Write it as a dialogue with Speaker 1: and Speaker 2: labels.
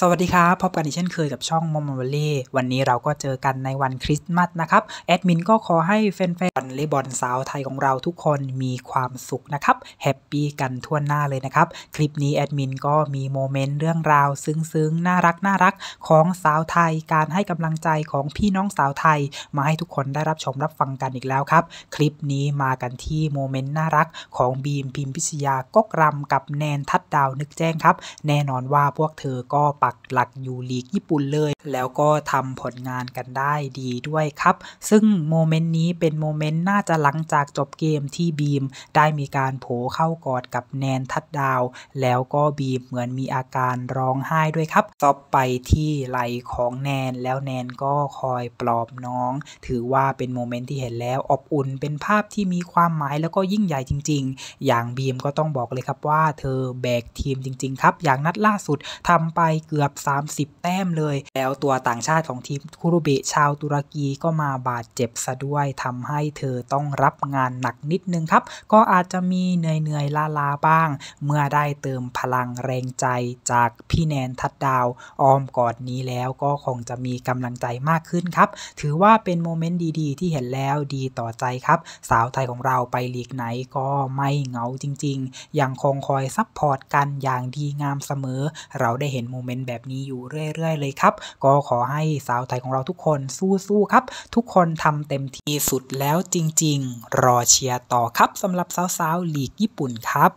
Speaker 1: สวัสดีครับพบกันอีกเช่นเคยกับช่องมอมมอลลี่วันนี้เราก็เจอกันในวันคริสต์มาสนะครับแอดมินก็ขอให้แฟนๆบเลบอลสาวไทยของเราทุกคนมีความสุขนะครับแฮปปี้กันทั่วหน้าเลยนะครับคลิปนี้แอดมินก็มีโมเมนต์เรื่องราว ซึ้งๆน่ารักน่ารักของสาวไทยการให้กำลังใจของพี่น้องสาวไทย มาให้ทุกคนได้รับชมรับฟังกันอีกแล้วครับคลิปนี้มากันที่โมเมนต์น่ารักของบีมพิมพิชยากกรำกับแนนทัดดาวนึกแจ้งครับ แน่นอนว่าพวกเธอก็ักหลักอยู่ลีกญี่ปุ่นเลย แล้วก็ทำผลงานกันได้ดีด้วยครับ ซึ่งโมเมนต์นี้เป็นโมเมนต์น่าจะหลังจากจบเกมที่บีมได้มีการโผเข้ากอดกับแนนทัดดาว แล้วก็บีมเหมือนมีอาการร้องไห้ด้วยครับ่อบไปที่ไหลของแนนแล้วแนนก็คอยปลอบน้อง ถือว่าเป็นโมเมนต์ที่เห็นแล้วอบอุ่นเป็นภาพที่มีความหมายแล้วก็ยิ่งใหญ่จริง ๆ อย่างบีมก็ต้องบอกเลยครับว่า เธอแบกทีมจริง ๆ ครับ อย่างนัดล่าสุดทำไปเกือบ 30 แต้มเลย แล้วตัวต่างชาติของทีมคูรุเบะชาวตุรกีก็มาบาดเจ็บซะด้วย ทำให้เธอต้องรับงานหนักนิดนึงครับ ก็อาจจะมีเหนื่อยๆลาลาบ้าง เมื่อได้เติมพลังแรงใจจากพี่แนนทัดดาวออมกอดนี้แล้วก็คงจะมีกำลังใจมากขึ้นครับ ถือว่าเป็นโมเมนต์ดีๆ ที่เห็นแล้วดีต่อใจครับ สาวไทยของเราไปลีกไหนก็ไม่เหงาจริง ๆ ยังคงคอยซัพพอร์ตกันอย่างดีงามเสมอ เราได้เห็นโมเมนต์แบบนี้อยู่เรื่อย ๆ เลยครับ ก็ขอให้สาวไทยของเราทุกคนสู้ ๆ ครับ ทุกคนทำเต็มที่สุดแล้วจริง ๆ รอเชียร์ต่อครับสำหรับสาวๆลีกญี่ปุ่นครับ